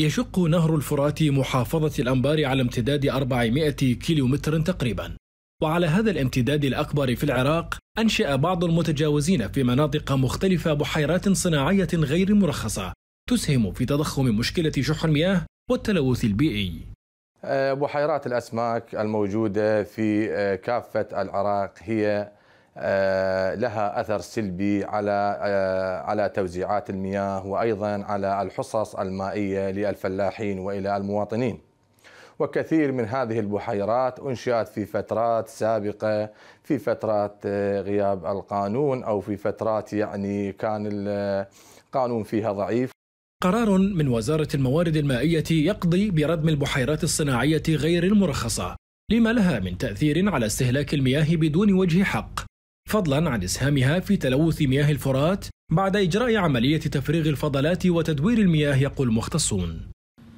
يشق نهر الفرات محافظة الأنبار على امتداد 400 كيلومتر تقريبا وعلى هذا الامتداد الأكبر في العراق أنشأ بعض المتجاوزين في مناطق مختلفة بحيرات صناعية غير مرخصة تسهم في تضخم مشكلة شح المياه والتلوث البيئي أه، بحيرات الأسماك الموجودة في أه، كافة العراق هي آه، لها اثر سلبي على آه، على توزيعات المياه وايضا على الحصص المائيه للفلاحين والى المواطنين. وكثير من هذه البحيرات انشئت في فترات سابقه في فترات آه، غياب القانون او في فترات يعني كان القانون فيها ضعيف قرار من وزارة الموارد المائية يقضي بردم البحيرات الصناعية غير المرخصة لما لها من تأثير على استهلاك المياه بدون وجه حق فضلا عن إسهامها في تلوث مياه الفرات بعد إجراء عملية تفريغ الفضلات وتدوير المياه يقول مختصون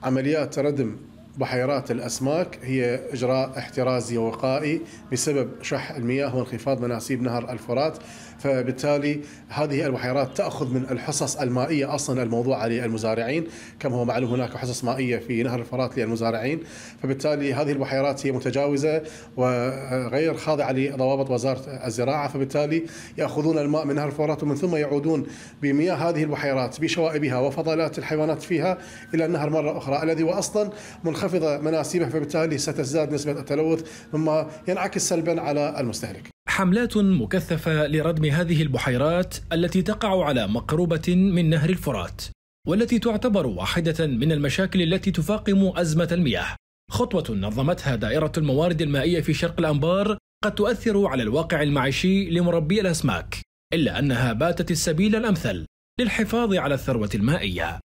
عمليات ردم بحيرات الأسماك هي إجراء احترازي ووقائي بسبب شح المياه وانخفاض مناسيب نهر الفرات فبالتالي هذه البحيرات تأخذ من الحصص المائية أصلا الموضوعة للمزارعين كما هو معلوم هناك حصص مائية في نهر الفرات للمزارعين فبالتالي هذه البحيرات هي متجاوزة وغير خاضعة لضوابط وزارة الزراعة فبالتالي يأخذون الماء من نهر الفرات ومن ثم يعودون بمياه هذه البحيرات بشوائبها وفضلات الحيوانات فيها إلى النهر مرة أخرى الذي هو أصلا من منخفضة مناسبه فبالتالي ستزداد نسبة التلوث مما ينعكس سلبا على المستهلك حملات مكثفة لردم هذه البحيرات التي تقع على مقربة من نهر الفرات والتي تعتبر واحدة من المشاكل التي تفاقم أزمة المياه خطوة نظمتها دائرة الموارد المائية في شرق الأنبار قد تؤثر على الواقع المعيشي لمربي الأسماك إلا أنها باتت السبيل الأمثل للحفاظ على الثروة المائية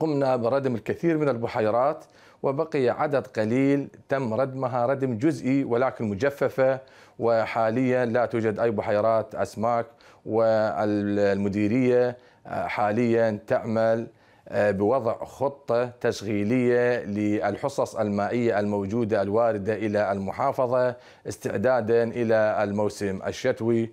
قمنا بردم الكثير من البحيرات وبقي عدد قليل تم ردمها ردم جزئي ولكن مجففة وحاليا لا توجد أي بحيرات أسماك والمديرية حاليا تعمل آه، بوضع خطة تشغيلية للحصص المائية الموجودة الواردة إلى المحافظة استعدادا إلى الموسم الشتوي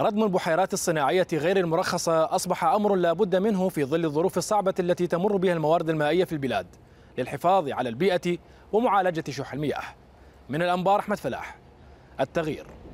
ردم البحيرات الصناعية غير المرخصة أصبح أمر لا بد منه في ظل الظروف الصعبة التي تمر بها الموارد المائية في البلاد للحفاظ على البيئة ومعالجة شح المياه من الأنبار أحمد فلاح التغيير